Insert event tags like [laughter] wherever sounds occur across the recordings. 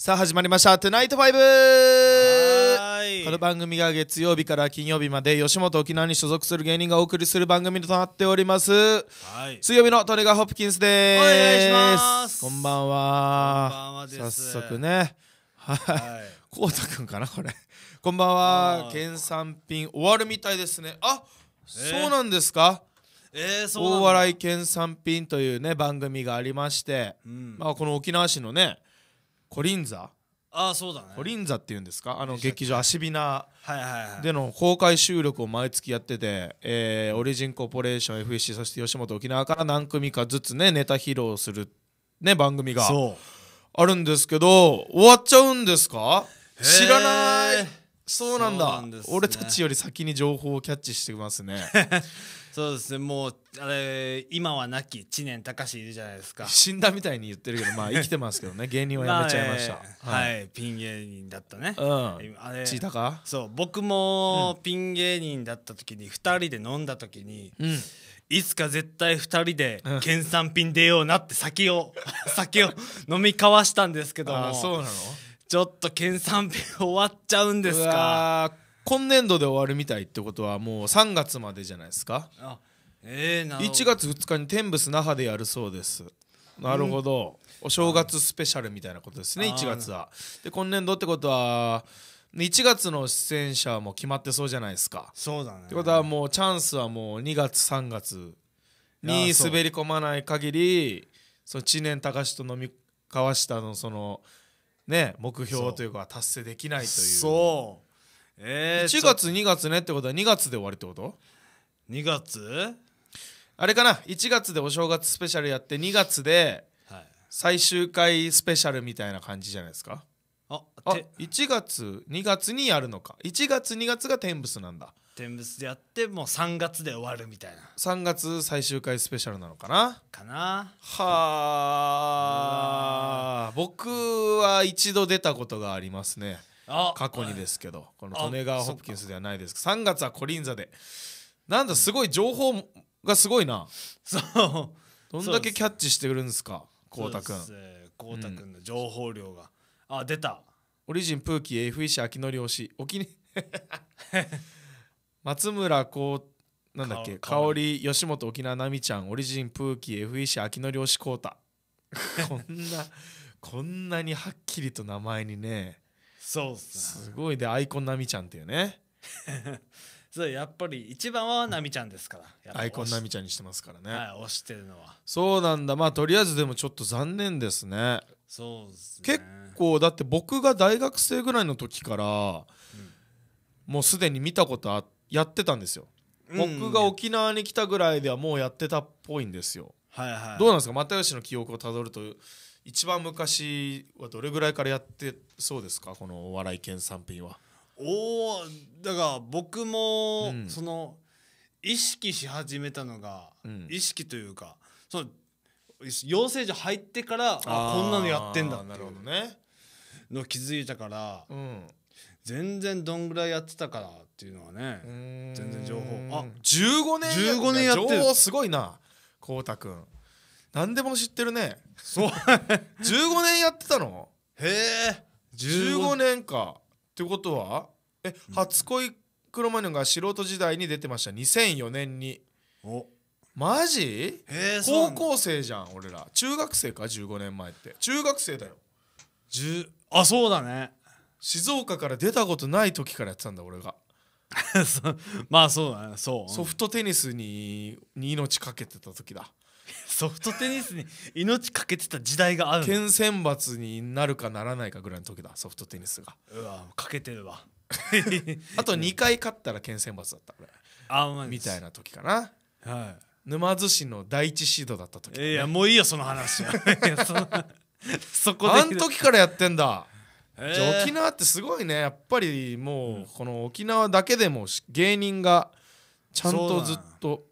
さあ始まりました「トゥナイトファイブこの番組が月曜日から金曜日まで吉本沖縄に所属する芸人がお送りする番組となっております水曜日のトレガーホップキンスですお願いしますこんばんは早速ねはいこうたくんかなこれこんばんは県産品終わるみたいですねあ、えー、そうなんですかえー、そう大笑い県産品というね番組がありまして、うん、まあこの沖縄市のねコリンザああそうだねコリンザっていうんですかあの劇場アシビナでの公開収録を毎月やってて、えー、オリジンコーポレーション FEC そして吉本沖縄から何組かずつねネタ披露する、ね、番組があるんですけど終わっちゃうんですか知らないそうなんだ、ね、俺たちより先に情報をキャッチしてますね [laughs] そうですねもうあれ今は亡き知念隆いるじゃないですか死んだみたいに言ってるけどまあ生きてますけどね [laughs] 芸人はやめちゃいました、まあえー、はい、はい、ピン芸人だったねうんあれ知かそう僕もピン芸人だった時に2人で飲んだ時に、うん、いつか絶対2人で県産品出ようなって酒を酒 [laughs] を飲み交わしたんですけどもそうなのちょっと県産ペ終わっちゃうんですか今年度で終わるみたいってことはもう3月までじゃないですかあ、えー、な1月2日に天仏那覇でやるそうですなるほど、お正月スペシャルみたいなことですね1月はで今年度ってことは1月の出演者も決まってそうじゃないですかそうだねってことはもうチャンスはもう2月3月に滑り込まない限りその知念隆と飲み交わしたのそのね目標というか達成できないというそう、えー、1月2月ねってことは2月で終わりってこと2月あれかな1月でお正月スペシャルやって2月で最終回スペシャルみたいな感じじゃないですかああ1月2月にやるのか1月2月が天仏なんだ天物でやってもう3月で終わるみたいな3月最終回スペシャルなのかなかなはあ僕は一度出たことがありますね過去にですけどこの利根川ホプキンスではないですけど3月はコリンザでなんだすごい情報がすごいなそうどんだけキャッチしてくるんですかこ太くんこ太くんの情報量が、あ出たオリジンプーキー F 石秋のり推しお気松村こうなんだっけ香り吉本沖縄奈美ちゃんオリジンプーキー FEC 秋の漁師浩太 [laughs] こんなこんなにはっきりと名前にねそうすすごいでアイコン奈美ちゃんっていうね [laughs] そうやっぱり一番は奈美ちゃんですからアイコン奈美ちゃんにしてますからねはい推してるのはそうなんだまあとりあえずでもちょっと残念ですねそうすね結構だって僕が大学生ぐらいの時から、うん、もうすでに見たことあってやってたんですよ、うん、僕が沖縄に来たぐらいではもうやってたっぽいんですよ、はいはい、どうなんですか又吉の記憶をたどると一番昔はどれぐらいからやってそうですかこのお笑い県産品はおおだから僕も、うん、その意識し始めたのが、うん、意識というかその養成所入ってからあこんなのやってんだなるほどねの気づいたから、うん、全然どんぐらいやってたからっていうのはね全然情報あ15年15年やってる情報すごいなこうたくん何でも知ってるねそう15 [laughs] 年やってたのへえ 15, 15年かってことはえ、うん、初恋クロマニョンが素人時代に出てました2004年におマジ高校生じゃん俺ら中学生か15年前って中学生だよ10あそうだね静岡から出たことない時からやってたんだ俺が [laughs] まあそうだねそうソフトテニスにに命かけてた時だ [laughs] ソフトテニスに命かけてた時代がある県選抜になるかならないかぐらいの時だソフトテニスがうわかけてるわ [laughs] あと2回勝ったら県選抜だったこれあみたいな時かなはい沼津市の第一シードだった時、ね、いやもういいよその話そこであん時からやってんだじゃ沖縄ってすごいねやっぱりもうこの沖縄だけでも芸人がちゃんとずっと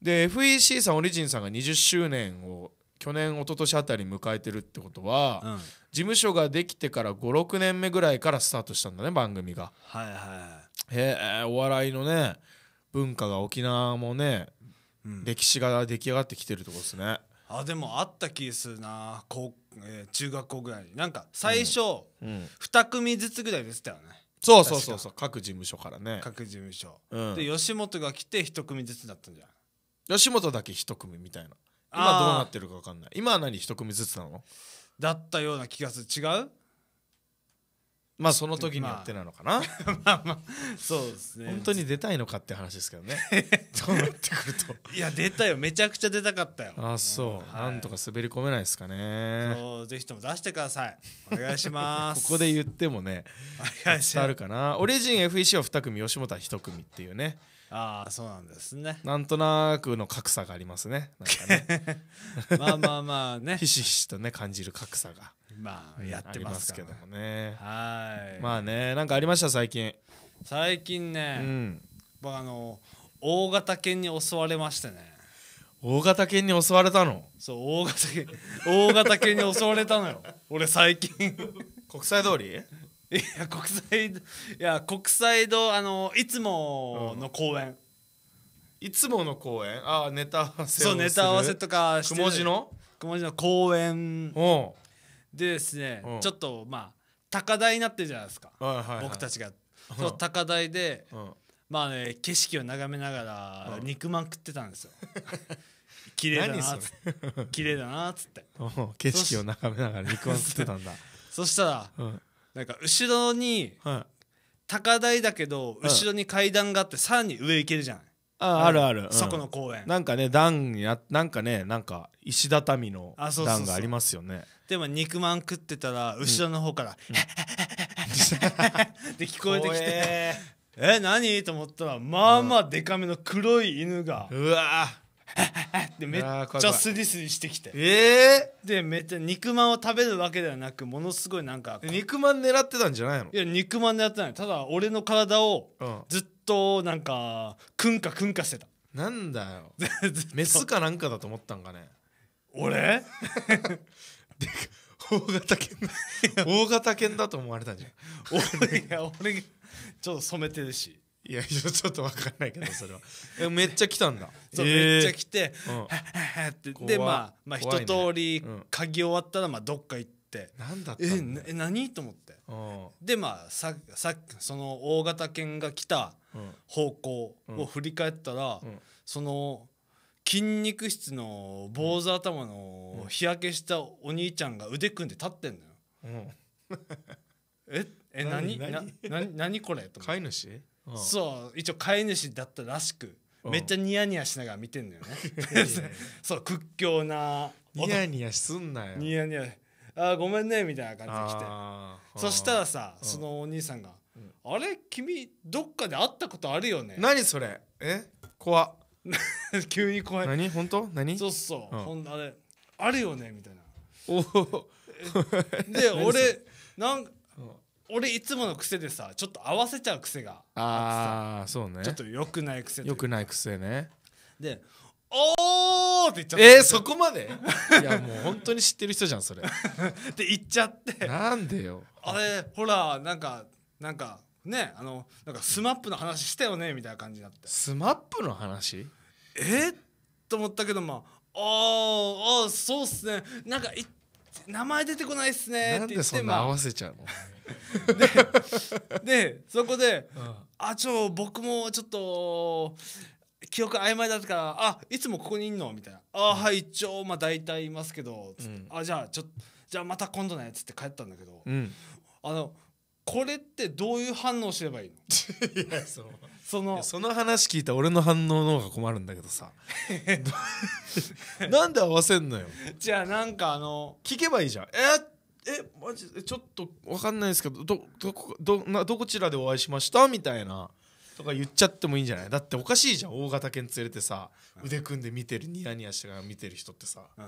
で FEC さんオリジンさんが20周年を去年一昨年あたり迎えてるってことは、うん、事務所ができてから56年目ぐらいからスタートしたんだね番組がはいはいへえお笑いのね文化が沖縄もね、うん、歴史が出来上がってきてるとこですねあでもあった気するな高、えー、中学校ぐらいになんか最初、うんうん2組ずつぐらい出てたよねそうそうそうそう各事務所からね各事務所、うんで吉本が来て1組ずつだったんじゃん吉本だけ1組みたいな今どうなってるか分かんない今は何1組ずつなのだったような気がする違うまあその時によってなのかな、[laughs] まあまあそうですね本当に出たいのかって話ですけどね [laughs] そうなってくるといや出たよめちゃくちゃ出たかったよあそう、はい、なんとか滑り込めないですかねそうぜひとも出してくださいお願いします [laughs] ここで言ってもね伝わるかなオリジン FEC を二組吉本一組っていうねああそうなんですねなんとなくの格差がありますねかね [laughs] まあまあまあねひしひしとね感じる格差がまあやってますけどもねはいまあねなんかありました最近最近ね、うん、僕あの大型犬に襲われましてね大型犬に襲われたのそう大型犬大型犬に襲われたのよ俺最近 [laughs] 国際通りいや国際いや国際堂あのいつもの公演、いつもの公演ああネタ合わせそうネタ合わせとかしてくもじのくもじの公演でですねちょっとまあ高台になってるじゃないですか、僕たちが、そう高台で、まあね景色を眺めながら肉まん食ってたんですよ、[laughs] 綺麗だなっ綺麗だなっつって [laughs] 景色を眺めながら肉まん食ってたんだそしたら、なんか後ろに、はい、高台だけど後ろに階段があってさらに上行けるじゃんああるある、うん、そこの公園なんかね段やなんかねなんか石畳の段がありますよねでも肉まん食ってたら後ろの方から「うん、って聞こえてきて「え何?」と思ったらまあまあでかめの黒い犬がうわ [laughs] めっちゃスリスリしてきてええー、でめっちゃ肉まんを食べるわけではなくものすごいなんか肉まん狙ってたんじゃないのいや肉まん狙ってないただ俺の体をずっとなんかくんかくんかしてたなんだよ [laughs] メスかなんかだと思ったんかね俺 [laughs] で大型犬大型犬だと思われたんじゃん俺が俺ちょっと染めてるしいや [laughs] ちょっと分かんないけどそれはめっちゃ来たんだそうめっちゃ来て、うん、ってでまあまあ一通り鍵終わったらまあどっか行って何だったんえ何と思ってでまあささその大型犬が来た方向を振り返ったら、うんうん、その筋肉質の坊主頭の日焼けしたお兄ちゃんが腕組んで立ってんのよ、うん、ええ何何何何これと思飼い主そう一応飼い主だったらしくめっちゃニヤニヤしながら見てんだよね [laughs] そう屈強なニヤニヤすんなよニヤニヤあごめんねみたいな感じで来てそしたらさそのお兄さんがうん「あれ君どっかで会ったことあるよね何それえ怖 [laughs] 急に怖い何本当何そうそううんほんあれあるよねみたいなおおで俺なんか俺いつもの癖でさちょっと合わせちゃう癖がああそうねちょっとよくない癖よくない癖ねで「おー!」って言っちゃったえー、そこまで [laughs] いやもう本当に知ってる人じゃんそれ [laughs] って言っちゃってなんでよあれほらなんかなんかねあのなんかスマップの話したよねみたいな感じになってスマップの話えー、と思ったけどまあああそうっすねなんかい名前出てこないっすねって言ってなんでそんな合わせちゃうのでそこで「あちょ僕もちょっと記憶曖昧だったからあいつもここにいんの?」みたいな「あはい一応まあ大体いますけど」つって、あじゃあちょじゃあまた今度ね」っつって帰ったんだけど、あのこれってどういう反応すればいいの [laughs] いやそのそのその話聞いた俺の反応の方が困るんだけどさ [laughs] [laughs] なんで合わせんのよじゃあなんかあの聞けばいいじゃんえっえマジでちょっと分かんないですけどどどこどなどこちらでお会いしましたみたいなとか言っちゃってもいいんじゃないだっておかしいじゃん大型犬連れてさ腕組んで見てるニヤニヤしてから見てる人ってさ、うん、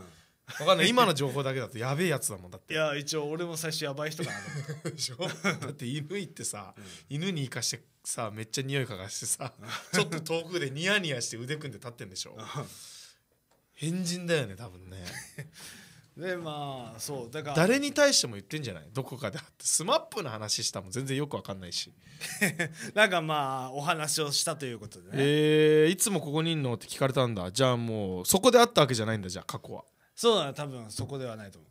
分かんない今の情報だけだとやべえやつだもんだっていや一応俺も最初やばい人かなと思って [laughs] でしょだって犬行ってさ、うん、犬に生かしてさめっちゃ匂い嗅がしてさ、ちょっと遠くでニヤニヤして腕組んで立ってんでしょ、うん、変人だよね多分ね [laughs] でまあそうだから誰に対しても言ってんじゃないどこかであってスマップの話したも全然よくわかんないし [laughs] なんかまあお話をしたということでねえー、いつもここにいんのって聞かれたんだじゃあもうそこであったわけじゃないんだじゃあ過去はそうだね多分そこではないと思う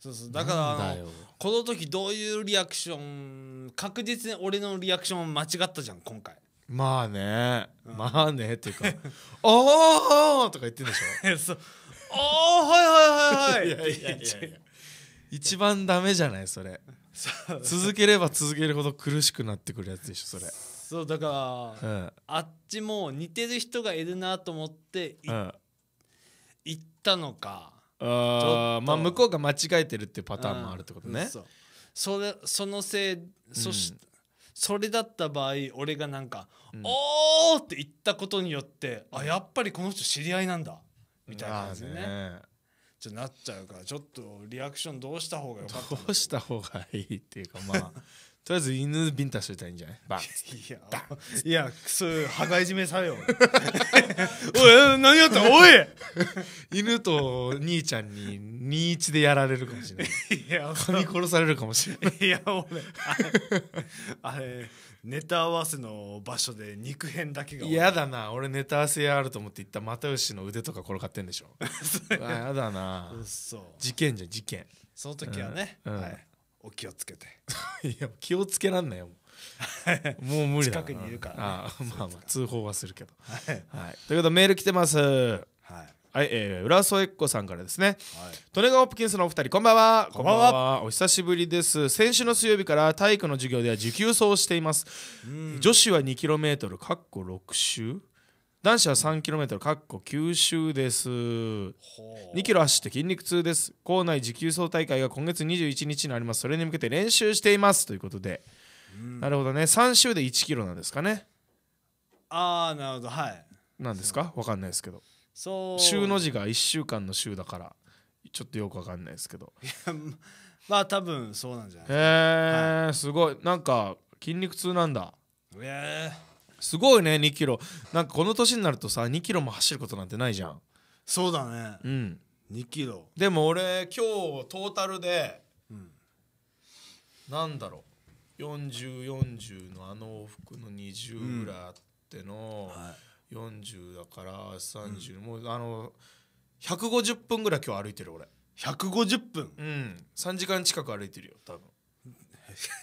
そうそうだからこの時どういうリアクション確実に俺のリアクション間違ったじゃん今回まあね、うん、まあねっていうか「[laughs] ああ!」とか言ってんでしょ [laughs] あはいはいはいはいいやいやいや一番ダメじゃないそれ続ければ続けるほど苦しくなってくるやつでしょそれそうだから、うん、あっちも似てる人がいるなと思ってい、うん、ったのかあまあ向こうが間違えてるっていうパターンもあるってことね、うん、そそれそのせいそし、うん、それだった場合俺がなんか「おお!」って言ったことによってあやっぱりこの人知り合いなんだみたいな感じね。ねじゃなっちゃうからちょっとリアクションどうした方がよかったどうした方がいいっていうかまあ [laughs] とりあえず犬ビンタしといたらいいんじゃないバンいやバンいやそういう羽交い締めされよ [laughs] おい何やったおい犬と兄ちゃんに21でやられるかもしれない [laughs] いや噛み殺されるかもしれないいや俺あれあれネタ合わせの場所で肉片だけが嫌だな俺ネタ合わせやると思って行った又吉の腕とか転がってんでしょ嫌 [laughs] だな事件じゃん事件その時はね、うんはいお気をつけて [laughs] いや気をつけらんないよ [laughs] もう無理だ近くにいるから、ね、あまあまあ通報はするけど、はい、はい、ということでメール来てますはいはい、えー、浦添子さんからですね、はい、利根川プキンスのお二人こんばんはこんばんはお久しぶりです先週の水曜日から体育の授業では持久走をしています女子は 2km かっこ6周男子は 3km かっこ9周です2キロ走って筋肉痛です校内持久走大会が今月21日にありますそれに向けて練習していますということでなるほどね3周で1キロなんですかねああなるほどはいなんですかわかんないですけどそう週の字が1週間の週だからちょっとよくわかんないですけどまあ多分そうなんじゃないへえ、はい、すごいなんか筋肉痛なんだええー、すごいね2キロなんかこの年になるとさ2キロも走ることなんてないじゃんそうだねうん2キロでも俺今日トータルで、うん、なんだろう4040のあの往復の20ぐらいあっての、うんはい40だから30、うん、もうあの150分ぐらい今日歩いてる俺150分うん3時間近く歩いてるよ多分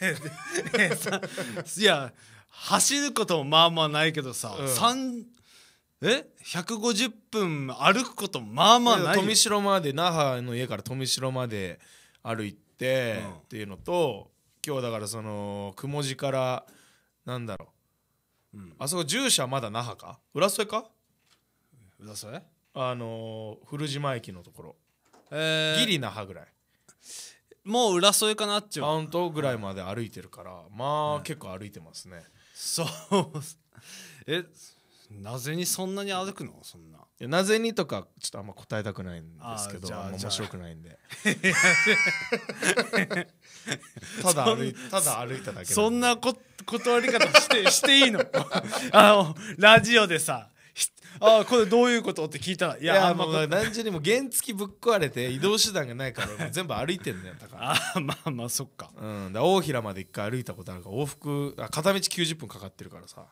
[laughs] いや走ることもまあまあないけどさ、うん、え150分歩くこともまあまあない富城まで那覇の家から富城まで歩いて、うん、っていうのと今日だからそのくもからなんだろうあそこ住所はまだ那覇か浦添か浦添あのー、古島駅のところ、えー、ギリ那覇ぐらいもう浦添かなっちゅうカウントぐらいまで歩いてるから、まあ、結構歩いてますねそうえなぜにそんなに歩くのそんやなぜにとかちょっとあんま答えたくないんですけどあんま面白くないんで [laughs] ただ歩いただ歩いただけそんなこ断り方してしていいの [laughs] あのラジオでさああこれどういうことって聞いたらいいやもう何時にも原付ぶっ壊れて移動手段がないから [laughs] 全部歩いてんだよだからああまあまあそっかうん、だ大平まで一回歩いたことあるから往復あ片道90分かかってるからさ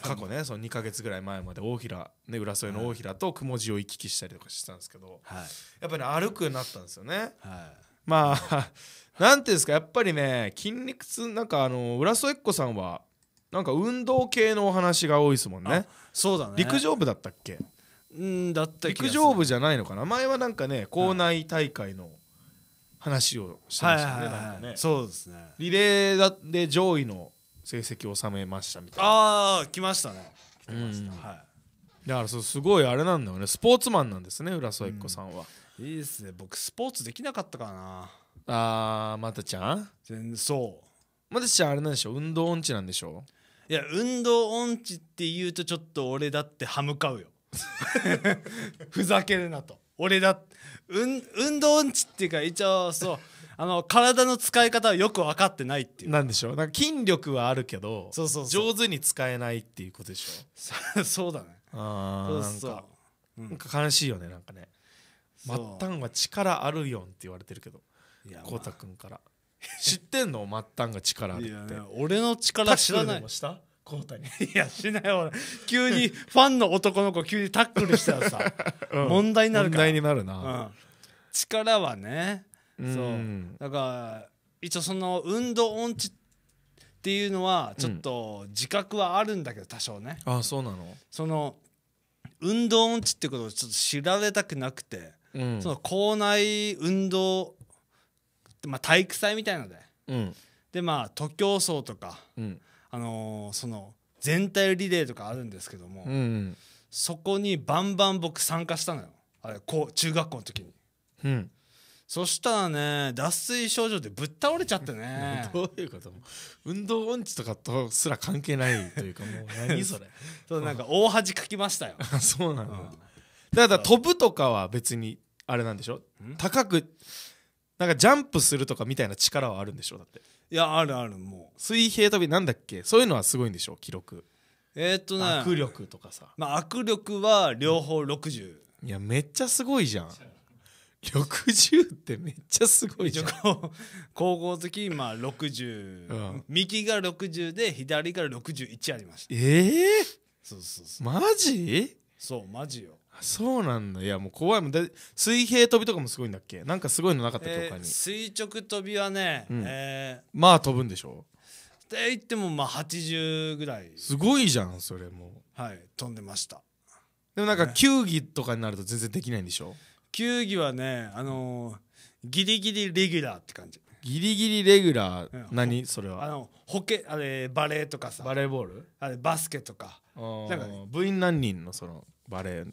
過去ねその2か月ぐらい前まで大平、ね、浦添の大平と雲路を行き来したりとかしてたんですけどはいやっぱり、ね、歩くようになったんですよねはまあ [laughs] なんていうんですかやっぱりね筋肉痛なんかあの浦添っ子さんはなんか運動系のお話が多いですもんねそうだね陸上部だったっけうんだった陸上部じゃないのかな前はなんかね校内大会の話をしてましたね、はいはい、かねそうですねリレーで上位の成績を収めましたみたいなああ来ましたね来てました、はいだからそうすごいあれなんだよねスポーツマンなんですね浦添子さんは、うん、いいですね僕スポーツできなかったかなああ、またちゃん全そうまたちゃんあれなんでしょ運動音痴なんでしょういや運動音痴って言うとちょっと俺だって歯向かうよ [laughs] ふざけるなと俺だ運運動音痴っていうか一応そうあの体の使い方はよく分かってないっていうなんでしょうなんか筋力はあるけどそうそう上手に使えないっていうことでしょ [laughs] そうだねああそうそう、うん、なんか悲しいよねなんかね末端は力あるよんって言われてるけどこうたくんから知ってんの末端が力あるって俺の力知らないしたコタにいやしないよ急にファンの男の子急にタックルしたらさ、[laughs] 問題になるから問題になるな、力はね、そうだから一応その運動音痴っていうのはちょっと自覚はあるんだけど多少ね、ああそうなのその運動音痴ってことをちょっと知られたくなくて、その校内運動まあ、体育祭みたいので、うん、でまあ徒競走とか、うん、あのー、その全体リレーとかあるんですけども、うんうん、そこにバンバン僕参加したのよあれこう中学校の時に、うん、そしたらね脱水症状でぶっ倒れちゃってね [laughs] どういうこと運動音痴とかとすら関係ないというかもう [laughs] 何それそうなんか大恥かきましたよ [laughs] そうなんだ、うん、だから飛ぶとかは別にあれなんでしょ高くなんかジャンプするとかみたいな力はあるんでしょだっていやあるあるもう水平跳びなんだっけそういうのはすごいんでしょ記録えー、っとね握力とかさまあ握力は両方60、うん、いやめっちゃすごいじゃん60ってめっちゃすごいじゃん高校の時まあ60、うん、右が60で左が61ありましたええー、そうそうそうマジそうマジよそうなんだいやもう怖いもんで水平跳びとかもすごいんだっけなんかすごいのなかったえーに、垂直跳びはね、うんえまあ飛ぶんでしょうって言ってもまあ80ぐらい、すごいじゃんそれもはい、飛んでましたでもなんか球技とかになると全然できないんでしょ球技はねあのーギリギリレギュラーって感じギリギリレギュラーうん何それあはのホケあれバレーとかさバレーボールあれバスケとかなんかね部員何人のそのバレー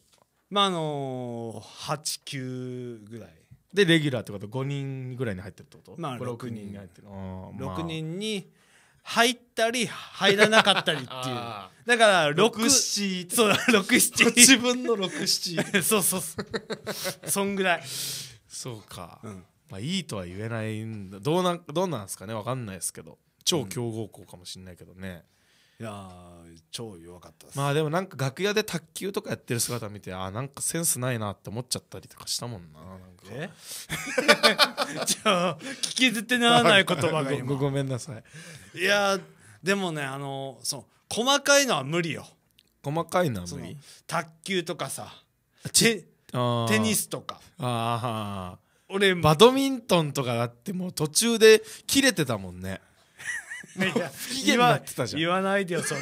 まああの89ぐらいでレギュラーってこと5人ぐらいに入ってるってことまあ6人に入ってる、まあ、6人に入ったり入らなかったりっていうだから67そう [laughs] 六七自分の67そうそうそうそんぐらいそうか、うん、まあいいとは言えないんだどうなどうなんですかね分かんないですけど超強豪校かもしれないけどね、うんいや超弱かったですまあでもなんか楽屋で卓球とかやってる姿見てあなんかセンスないなって思っちゃったりとかしたもんなえ [laughs] じゃあ聞き捨てならない言葉が今ごめんなさいいやでもねあのそう細かいのは無理よ細かいのは無理卓球とかさテテニスとかああ俺バドミントンとかだってもう途中で切れてたもんね言わ言わないでよそれ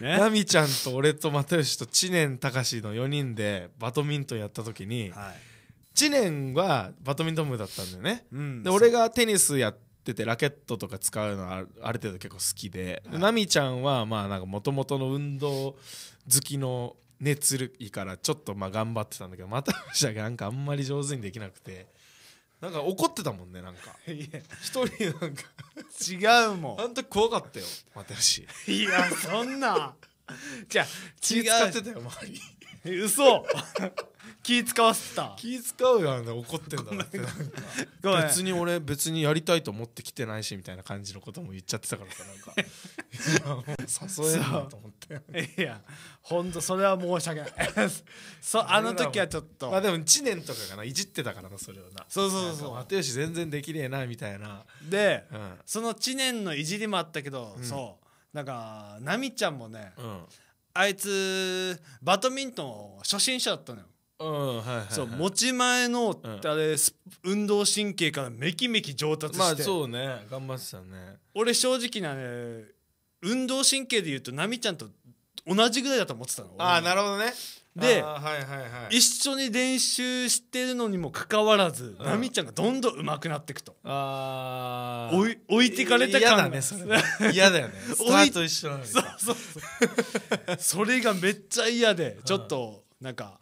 奈美、[laughs] ちゃんと俺と又吉と知念隆の4人でバドミントンやった時に、はい、知念はバドミントン部だったんだよね、うん、で俺がテニスやっててラケットとか使うのはある程度結構好きでなみちゃんはまあなんかもともとの運動好きの熱いからちょっとまあ頑張ってたんだけど又吉だけなんかあんまり上手にできなくて。なんか怒ってたもんねなんか [laughs] い一人なんか違うもんあん時怖かったよ私いやそんな [laughs] じゃあ気使ってたよ周り嘘気使わせた気使うよ、ね、怒ってんだなってなんか別に俺別にやりたいと思ってきてないしみたいな感じのことも言っちゃってたからさなんか誘えるなと思っていや本当それは申し訳ない [laughs] そあの時はちょっとまあでも知念とかがないじってたからなそれをなそうそうそう又吉全然できねえなみたいなで、うん、その知念のいじりもあったけど、うん、そうなんか奈美ちゃんもね、うん、あいつバドミントン初心者だったのようんはいそう持ち前の、うん、あれ運動神経からめきめき上達してまあそうね頑張ってたね俺正直なね運動神経でいうと奈美ちゃんと同じぐらいだと思ってたのああなるほどねで、はいはいはい、一緒に練習してるのにもかかわらず、うん、奈美ちゃんがどんどん上手くなっていくとあ置い置いてかれた感が嫌だね嫌だよね [laughs] スタート一緒なのにそうそう [laughs] それがめっちゃ嫌でちょっとなんか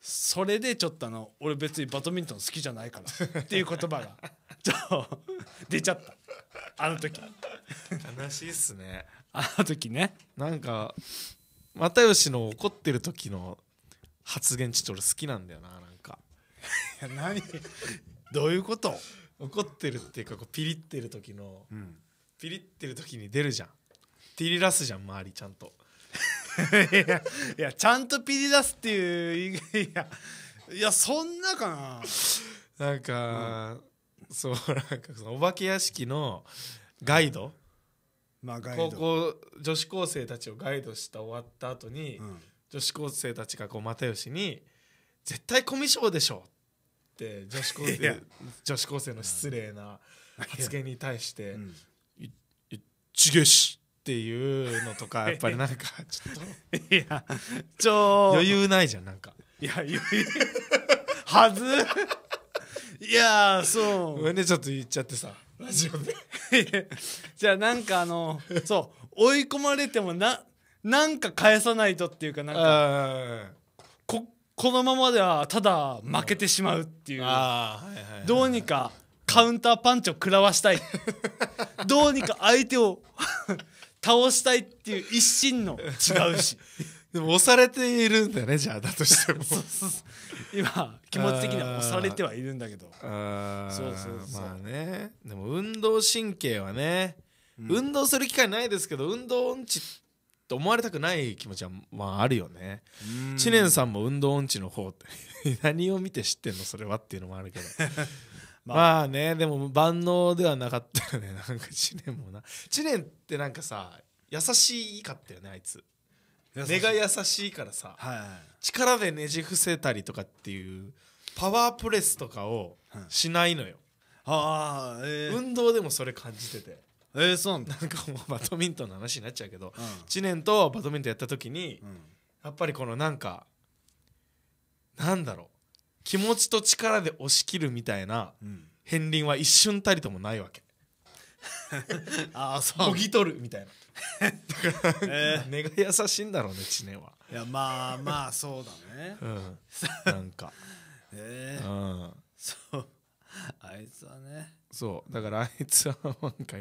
それでちょっとあの俺別にバドミントン好きじゃないからっていう言葉が [laughs] 出ちゃったあの時悲しいっすねあの時ねなんか又吉の怒ってる時の発言ちょっと俺好きなんだよななんかいや何どういうこと怒ってるっていうかこうピリってる時の、うん、ピリってる時に出るじゃんピリ出すじゃん周りちゃんと [laughs] いやいやちゃんとピリ出すっていういやいやそんなかななんか、うんそうなんかそのお化け屋敷のガイド,、まあ、ガイド高校女子高生たちをガイドした終わった後に、うん女子高生たちがこう又吉に「絶対コミショでしょ」って女子高生女子高生の失礼な発言に対して「うん、ちげし」っていうのとか [laughs] やっぱりなんかちょっと [laughs] いや超余裕ないじゃんなんかいや余裕はずいやそうごめんねちょっと言っちゃってさラジオでじゃあなんかあのそう追い込まれてもななんか返さないとっていうかなんかここのままではただ負けてしまうっていう、どうにかカウンターパンチを食らわしたい [laughs] どうにか相手を [laughs] 倒したいっていう一心の違うし [laughs] でも押されているんだよねじゃあだとしても [laughs] 今気持ち的には押されてはいるんだけどそうそうそうまあねでも運動神経はね、うん、運動する機会ないですけど運動音痴と思われたくない気持ちはまああるよね知念さんも運動音痴の方って [laughs] 何を見て知ってんのそれはっていうのもあるけど [laughs] まあ、まあねでも万能ではなかったよねなんか知念もな知念ってなんかさ優しいかったよねあいつ根が優しいからさ、はいはい、力でねじ伏せたりとかっていうパワープレスとかをしないのよ、はあ、えー、運動でもそれ感じててえー、そうなんなんかもうバドミントンの話になっちゃうけど、うん、知念とバドミントンやった時に、うん、やっぱりこのなんかなんだろう気持ちと力で押し切るみたいな片鱗は一瞬たりともないわけ [laughs] ああそうもぎ取るみたいなえ [laughs] 根が優しいんだろうね知念はいやまあまあそうだね、うん、なんかえ [laughs] えー、うん、そうあいつはねそうだからあいつはなんか、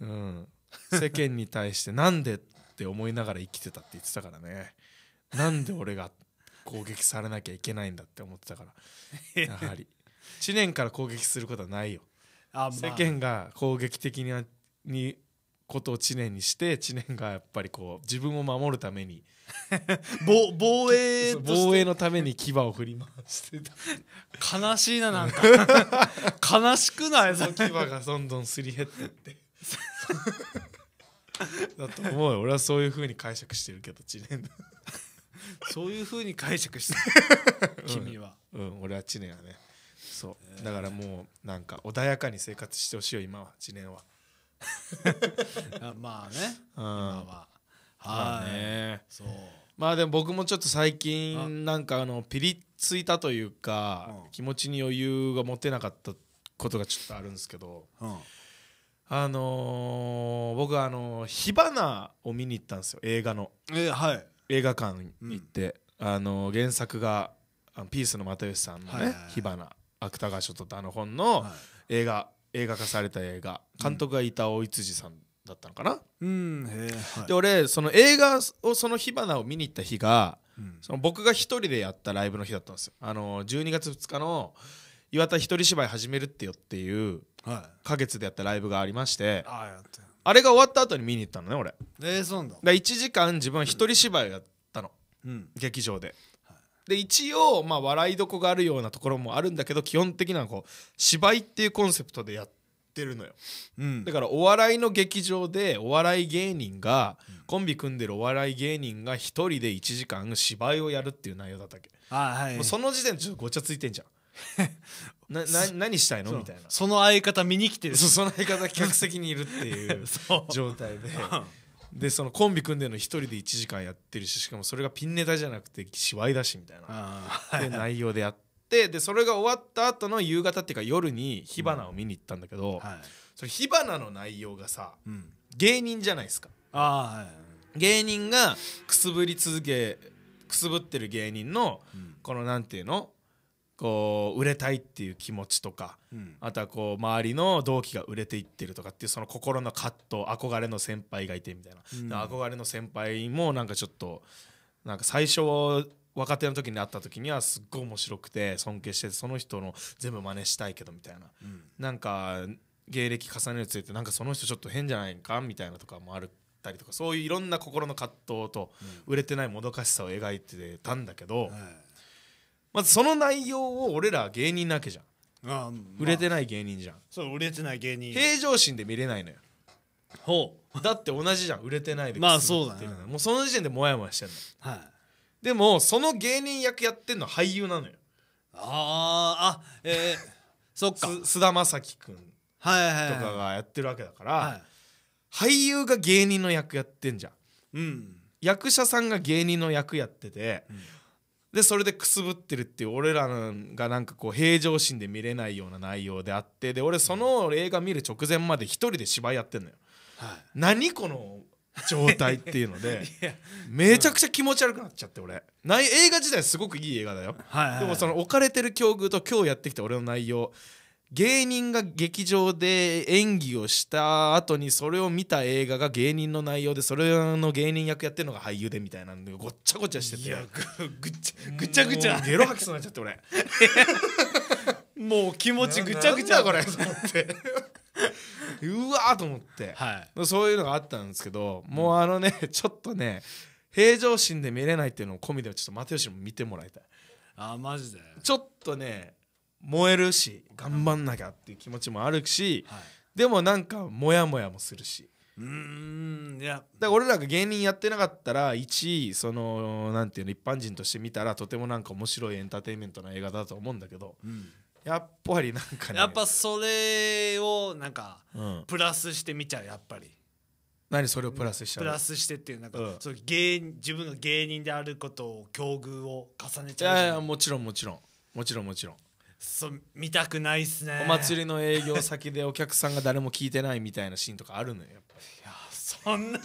うん、世間に対してなんでって思いながら生きてたって言ってたからねなんで俺が攻撃されなきゃいけないんだって思ってたから [laughs] やはり知念から攻撃することはないよ、あまあ、世間が攻撃的ににことを知念にして知念がやっぱりこう自分を守るために防 [laughs] 防衛防衛のために牙を振り回してた悲しいななんか [laughs] 悲しくないその牙がどんどんすり減ってってだと思うよ俺はそういうふうに解釈してるけど知念そういうふうに解釈してる君は、うん、うん、俺は知念はねそう、だからもうなんか穏やかに生活してほしいよ今は知念は。[laughs] まあね、うん、ははい、ね、そうまあでも僕もちょっと最近なんかあのピリついたというか、気持ちに余裕が持てなかったことがちょっとあるんですけど、あの僕はあの火花を見に行ったんですよ映画の、映画館行って、あの原作がピースの又吉さんのね「火花」芥川賞とっあの本の映画映画化された映画監督がいた大井さんだったのかな、うんはい、で俺その映画をその火花を見に行った日が、うん、その僕が1人でやったライブの日だったんですよあの12月2日の岩田一人芝居始めるってよっていう花月でやったライブがありまして、あれが終わった後に見に行ったのね俺えー、そうなんだ1時間自分は一人芝居をやったの、うん、劇場でで一応まあ笑いどこがあるようなところもあるんだけど基本的にはこう芝居っていうコンセプトでやってるのよ、うん、だからお笑いの劇場でお笑い芸人が、うん、コンビ組んでるお笑い芸人が1人で1時間芝居をやるっていう内容だったっけあ、はい、その時点でちょっとごちゃついてんじゃん [laughs] なな何したいのみたいなその相方見に来てるその相方客席にいるっていう [laughs] 状態ででそのコンビ組んでるの一人で1時間やってるししかもそれがピンネタじゃなくて芝居だしみたいなで内容でやってでそれが終わった後の夕方っていうか夜に火花を見に行ったんだけど、うんはい、それ火花の内容がさ、うん、芸人じゃないですか。あはい、芸人がくすぶり続けくすぶってる芸人の、このなんていうのこう売れたいっていう気持ちとか、うん、あとはこう周りの同期が売れていってるとかっていうその心の葛藤憧れの先輩がいてみたいな、うん、憧れの先輩もなんかちょっとなんか最初若手の時に会った時にはすっごい面白くて尊敬してその人の全部真似したいけどみたいな、うん、なんか芸歴重ねるついてなんかその人ちょっと変じゃないかみたいなとかもあるたりとかそういういろんな心の葛藤と売れてないもどかしさを描いてたんだけど。はいまずその内容を俺ら芸人なわけじゃんまあ、売れてない芸人じゃんそう売れてない芸人平常心で見れないのよほうだって同じじゃん売れてないでまあそうだねもうその時点でモヤモヤしてんのはいでもその芸人役やってんの俳優なのよああ、あえー、[laughs] そっか菅田将暉君とかがやってるわけだから、はい、俳優が芸人の役やってんじゃん、うん、役者さんが芸人の役やってて、うん、でそれでくすぶってるっていう俺らがなんかこう平常心で見れないような内容であってで俺その映画見る直前まで一人で芝居やってんのよ。はい、何この状態っていうので [laughs] めちゃくちゃ気持ち悪くなっちゃって俺映画自体すごくいい映画だよ、はいはい、でもその置かれてる境遇と今日やってきた俺の内容芸人が劇場で演技をした後にそれを見た映画が芸人の内容でそれの芸人役やってるのが俳優でみたいなんでごっちゃごちゃしててぐちゃぐちゃぐちゃゲロ吐きそうになっちゃって俺もう気持ちぐちゃぐちゃこれと思ってうわーと思って、はい、そういうのがあったんですけどもうあのねちょっとね平常心で見れないっていうのを込みでちょっと又吉も見てもらいたいあマジでちょっとね燃えるし頑張んなきゃっていう気持ちもあるし、はい、でもなんかモヤモヤもするしうんいやだから俺らが芸人やってなかったら一位そのなんていうの一般人として見たらとてもなんか面白いエンターテインメントな映画だと思うんだけど、うん、やっぱりなんかねやっぱそれをなんか、プラスして見ちゃうやっぱり。何それをプラスしたプラスしてっていうなんか、うん、そう芸自分が芸人であることを境遇を重ねちゃういやいやもちろんもちろんもちろんもちろんそう見たくないっすねお祭りの営業先でお客さんが誰も聞いてないみたいなシーンとかあるのよやっぱいやそんな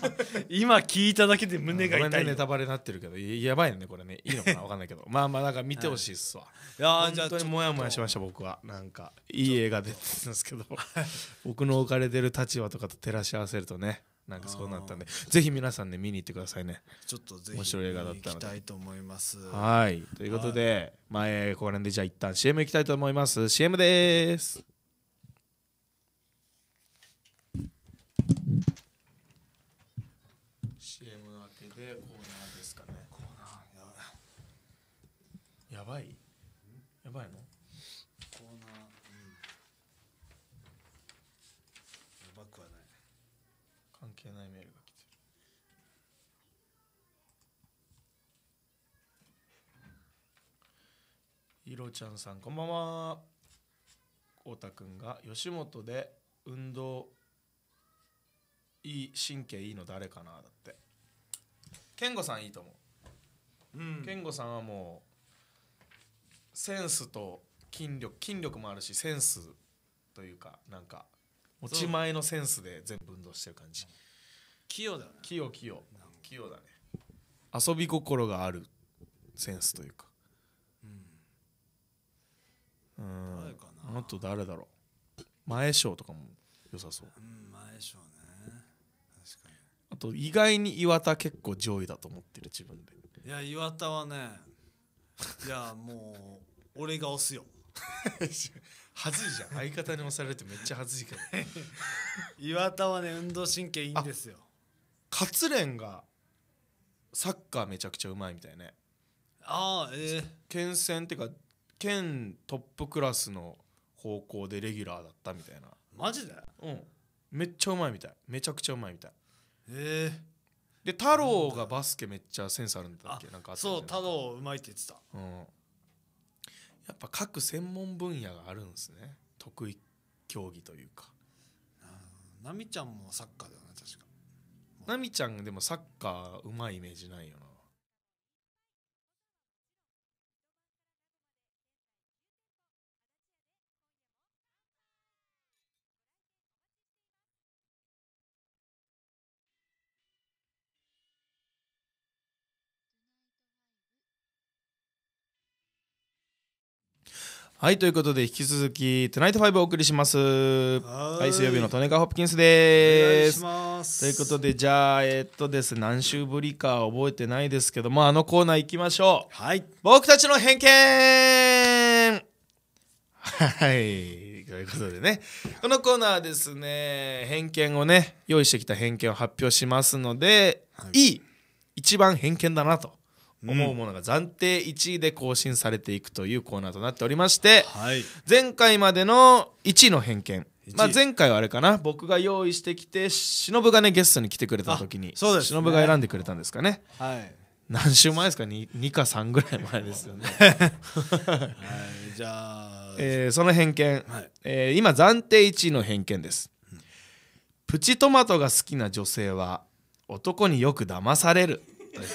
今聞いただけで胸が痛い、ね、ネタバレになってるけどやばいねこれねいいのかな分かんないけど [laughs] まあまあなんか見てほしいっすわ、はい、いや本当にもやもやしました僕はなんかいい映画出てたんですけど [laughs] 僕の置かれてる立場とかと照らし合わせるとねなんかそうなったんでぜひ皆さんね見に行ってくださいねちょっとぜひ面白い映画だったので行きたいと思いますはいということで、はい、まここら辺でじゃあ一旦 CM 行きたいと思います CM ですろちゃんさんこんばんは太田んが吉本で運動いい神経いいの誰かなだって健吾さんいいと思う、うん、健吾さんはもうセンスと筋力筋力もあるしセンスというかなんか持ち前のセンスで全部運動してる感じ器用だ器用器用器用だね遊び心があるセンスというか誰かなあと誰だろう前賞とかも良さそう、うん、前賞ね確かにあと意外に岩田結構上位だと思ってる自分でいや岩田はねいやもう俺が押すよはずいじゃん相方に押されるってめっちゃはずいけど岩田はね運動神経いいんですよ勝連がサッカーめちゃくちゃうまいみたいねああええー、戦っていうか県トップクラスの方向でレギュラーだったみたいなマジでうんめっちゃうまいみたいめちゃくちゃうまいみたいええで太郎がバスケめっちゃセンスあるんだっけなんかあったそう太郎うまいって言ってたうん、やっぱ各専門分野があるんですね得意競技というかなみちゃんもサッカーだよね確か奈みちゃんでもサッカーうまいイメージないよなはい、ということで引き続き、トゥナイト5お送りします。はいはい、水曜日のトネカ・ホプキンスです。ということで、じゃあ、えー、っとですね、何週ぶりか覚えてないですけども、あのコーナー行きましょう。はい。僕たちの偏見はい。ということでね、このコーナーですね、偏見をね、用意してきた偏見を発表しますので、はい、いい一番偏見だなと思うものが暫定1位で更新されていくというコーナーとなっておりまして、はい、前回までの1位の偏見まあ、前回はあれかな僕が用意してきて忍がねゲストに来てくれた時に忍が選んでくれたんですかね、はい、何週前ですか 2, 2か3ぐらい前ですよね、[laughs] はい、じゃあ、えー、その偏見、はい、えー、今暫定1位の偏見です、うん、プチトマトが好きな女性は男によく騙されるったり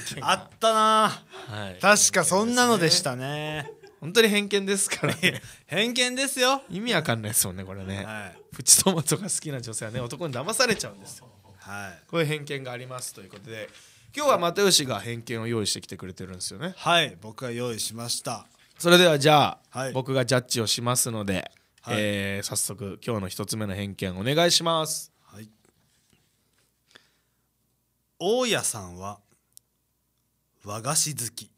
するあったな、はい、確かそんなのでしたね本当に偏見ですからね偏見ですよ意味わかんないですもんねこれね、はい、プチトマトが好きな女性はね男に騙されちゃうんですよはいこういう偏見がありますということで今日は又吉が偏見を用意してきてくれてるんですよねはい僕が用意しましたそれではじゃあ、はい、僕がジャッジをしますので、はい、えー、早速今日の1つ目の偏見お願いします大家さんは和菓子好き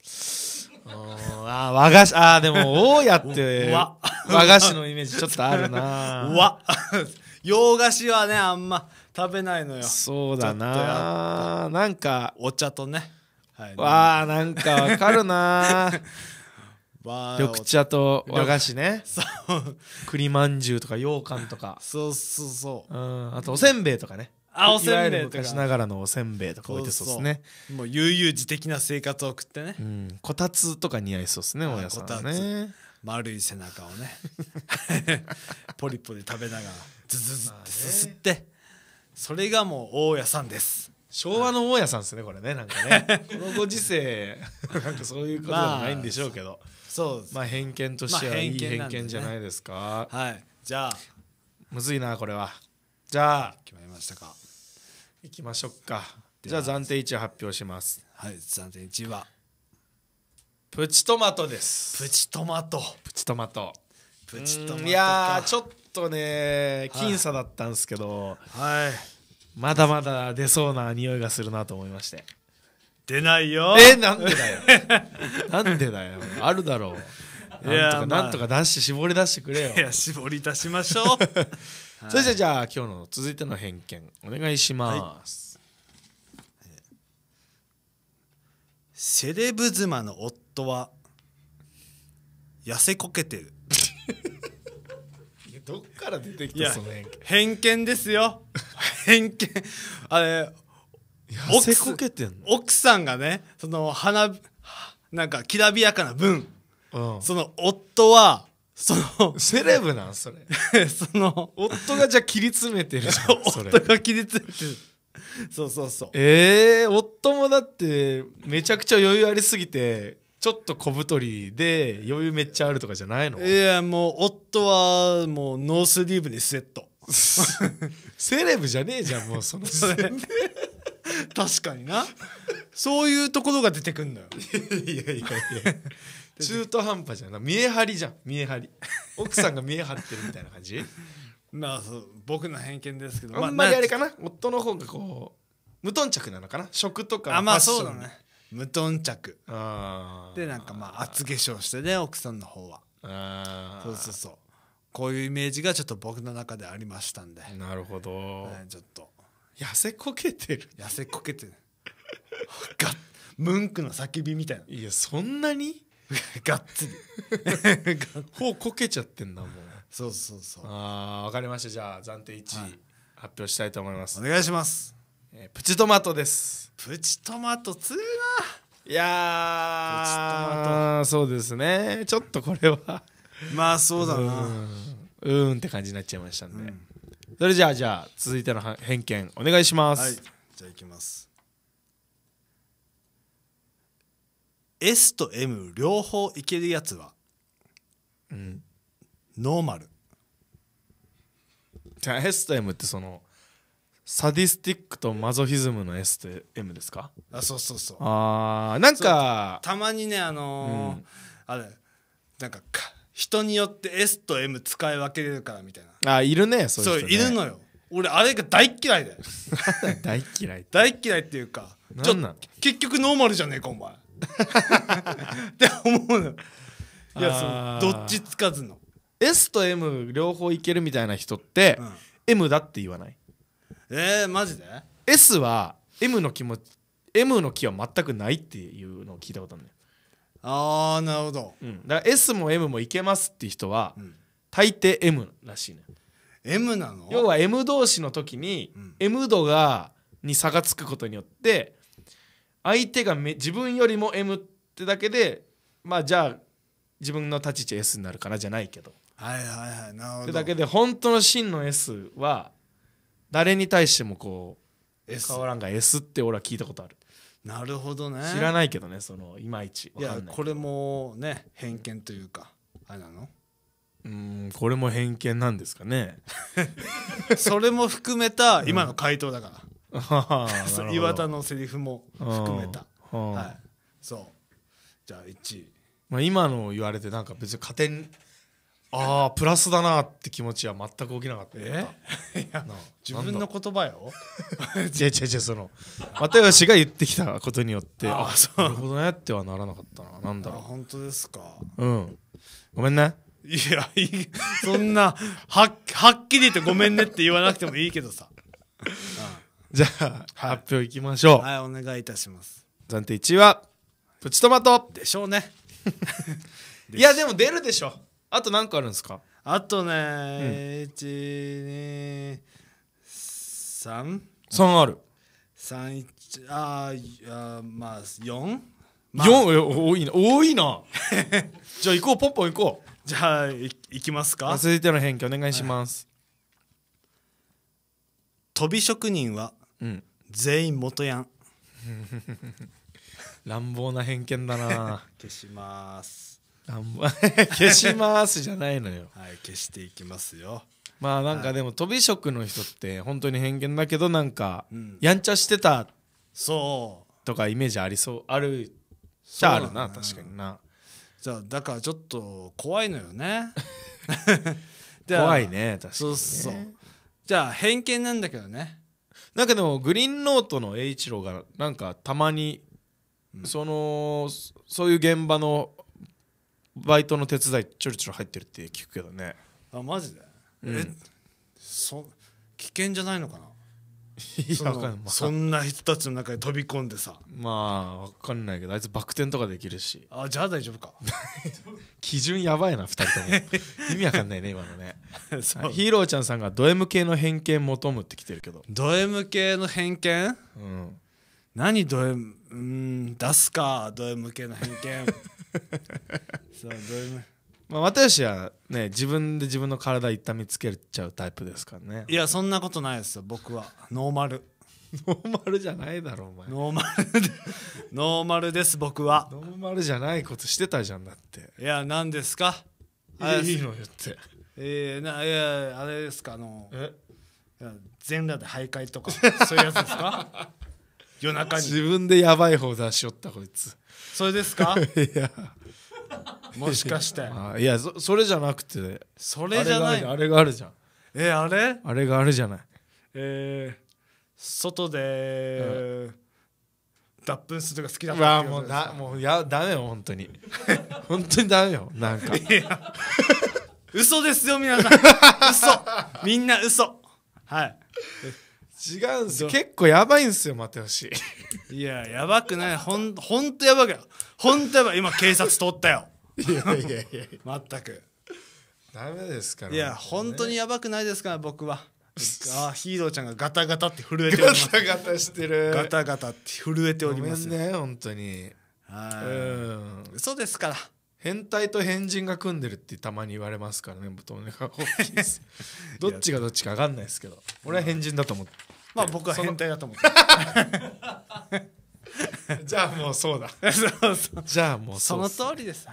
[laughs] あ和菓子あでも大家って和菓子のイメージちょっとあるな和 [laughs] 洋菓子はねあんま食べないのよそうだななんかお茶とね、はい、わあなんかわかるな [laughs] 緑茶と和菓子ね栗まんじゅうとか羊羹とかそうそうそう、うん、あとおせんべいとかねあおせんべいとか昔ながらのおせんべいとか置いてそうですねもう悠々自適な生活を送ってね、うん、こたつとか似合いそうですね大家さんね丸い背中をね [laughs] ポリポリ食べながらズズズってすすって、それがもう大家さんです昭和の大家さんですねこれねなんかね [laughs] このご時世 [laughs] なんかそういうことでもないんでしょうけど、まあ、そうまあ偏見としてはいい偏見じゃないですか、まあね、はいじゃあむずいなこれはじゃあ決まりましたかいきましょうかじゃあ暫定1位発表しますはい暫定1位はプチトマトですプチトマトプチトマトプチトマトいやちょっとね僅差だったんですけどはいまだまだ出そうな匂いがするなと思いまして出ないよえなんでだよ [laughs] なんでだよあるだろうなんとか、まあ、なんとか出して絞り出してくれよいや絞り出しましょう [laughs] それじゃじゃあ今日の続いての偏見お願いします、はい、セレブ妻の夫は痩せこけてる [laughs] どっから出てきたその偏見偏見ですよ偏見あれ痩せこけてんの奥さんがねその花なんかきらびやかな分、うん、その夫はそのセレブなんそれ [laughs] その夫がじゃあ切り詰めてるじゃんそ [laughs] 夫が切り詰めてるそうそうそうええー、夫もだってめちゃくちゃ余裕ありすぎてちょっと小太りで余裕めっちゃあるとかじゃないのいやもう夫はもうノースリーブにセット [laughs] セレブじゃねえじゃんもうそのそれ確かになそういうところが出てくんのよいやいやいや中途半端じゃん見え張りじゃん見え張り [laughs] 奥さんが見え張ってるみたいな感じまあそう僕の偏見ですけどあんまりあれかな夫の方がこう無頓着なのかな食とかあまあそうだね無頓着でなんかまあ厚化粧してね奥さんの方はそうそうそうこういうイメージがちょっと僕の中でありましたんでなるほど、ね、ちょっと痩せこけてる痩せこけてる [laughs] ムンクの叫びみたいないやそんなに [laughs] がっつり [laughs] ほうこけちゃってんだもうそうそうそうああ分かりましたじゃあ暫定1位、発表したいと思いますお願いします、えー、プチトマトですプチトマト強いないやそうですねちょっとこれはまあそうだなうんって感じになっちゃいましたんで、うん、それじゃあじゃあ続いての偏見お願いします、はい、じゃあいきます S と M 両方いけるやつはうんノーマルじゃあ S と M ってそのサディスティックとマゾフィズムの S と M ですかあそうそうそうあーなんかたまにねあのーうんあれなんかか人によって S と M 使い分けれるからみたいなあいるねそういうそういるのよ俺あれが大嫌いだよ [laughs] 大嫌い [laughs] 大嫌いっていうかちょなん結局ノーマルじゃねえかお前 [laughs] って思うのいやそのどっちつかずの S と M 両方いけるみたいな人って、うん、M だって言わないえー、マジで ?S は M の気持ち M の気は全くないっていうのを聞いたことあるねあなるほど、うん、だから S も M もいけますっていう人は、うん、大抵 M らしいね M なの要は M 同士の時に、うん、M 度がに差がつくことによって相手が自分よりも M ってだけでまあじゃあ自分の立ち位置 S になるかなじゃないけどはいはいはいなるほどだけで本当の真の S は誰に対してもこう、S、変わらんが S って俺は聞いたことあるなるほどね知らないけどねそのいまいちいやこれもね偏見というかあれなのうんこれも偏見なんですかね [laughs] それも含めた今の回答だから、うんは [laughs] 岩田のセリフも含めた、はい、そうじゃあ1位、まあ、今の言われてなんか別に加点ああプラスだなって気持ちは全く起きなかったえいや自分の言葉よ [laughs] 違う違う違うその又吉が言ってきたことによってああそうなるほどねってはならなかったななんだろう本当ですかうんごめんねいやいいそんなははっきり言ってごめんね」って言わなくてもいいけどさ、う [laughs] んじゃあ、はい、発表いきましょうはいお願いいたします暫定1位はプチトマトでしょうね [laughs] いやでも出るでしょあと何個あるんですかあとね、うん、123 3ある3ああまあ4まあ、多いな多いな [laughs] じゃあ行こうポンポン行こうじゃあいきますか続いての返記お願いします、はい、飛び職人はうん全員元ヤン [laughs] 乱暴な偏見だな消します乱暴 [laughs] 消しますじゃないのよはい消していきますよまあなんかでもとび職の人って本当に偏見だけどなんかやんちゃしてたそうとかイメージありそうあるしゃあるな確かになじゃあだからちょっと怖いのよね [laughs] 怖いね確かにねそうそうじゃあ偏見なんだけどねなんかでもグリーンノートの栄一郎がなんかたまに、そのそういう現場のバイトの手伝いちょろちょろ入ってるって聞くけどねあマジで、うん、えそ危険じゃないのかないやかんない、まあ、そんな人たちの中に飛び込んでさまあわかんないけどあいつバク転とかできるしあじゃあ大丈夫か [laughs] 基準やばいな2人とも [laughs] 意味わかんないね今のねヒーローちゃんさんがド M 系の偏見求むってきてるけどド M 系の偏見、うん、何ド M うん出すかド M 系の偏見 [laughs] そうド M まあ、又吉はね自分で自分の体痛みつけちゃうタイプですからねいやそんなことないですよ僕はノーマル [laughs] ノーマルじゃないだろお前ノーマルで [laughs] ノーマルです僕はノーマルじゃないことしてたじゃんだっていや何ですかいいの言ってえー、ないやあれですかあの全裸で徘徊とかそういうやつですか夜中に [laughs] 自分でやばい方出しよったこいつそれですかいや [laughs] もしかしていやそそれじゃなくてそれじゃないあれがあるじゃんえー、あれあれがあるじゃないえー、外で、うん、脱粉するのが好きだったもうだもうやダメよ本当に [laughs] 本当にダメよなんかいや嘘ですよ皆さん嘘みんな嘘はい違うんすよ結構やばいんすよ待ってほしいややばくないほんほんとやばくよほんとやばい今警察通ったよいやいやいや全くダメですから、ね、いや本当にやばくないですから僕は [laughs] あヒーローちゃんがガタガタって震えておりますガタガタしてるガタガタって震えておりますね本当にはい嘘ですから変態と変人が組んでるってたまに言われますからね、ね [laughs] どっちがどっちか分かんないですけど、俺は変人だと思ってまあ僕は変態だと思って [laughs] じゃあもうそうだ [laughs] そうそうじゃあもうその通りです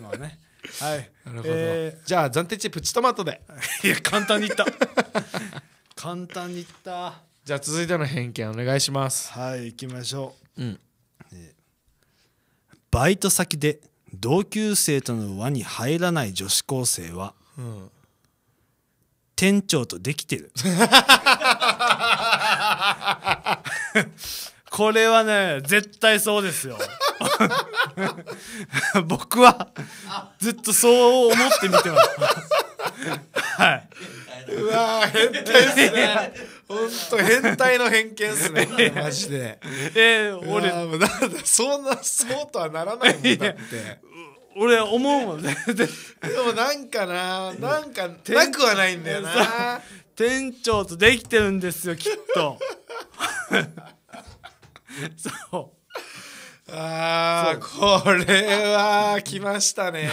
もうねはいなるほど、えー、じゃあ暫定値プチトマトでいや簡単にいった簡単にいったじゃあ続いての偏見お願いしますはい行きましょう、うんえバイト先で同級生との輪に入らない女子高生は、うん、店長とできてる [laughs] [laughs] これはね絶対そうですよ [laughs] 僕はずっとそう思って見てます [laughs] はいうわ変態ですね本当変態の偏見ですねマジでえー、俺なんだそんなそうとはならないもんだって俺思うもんねでもなんかななんかなくはないんだよな店長とできてるんですよきっと [laughs] そうああこれは来ましたね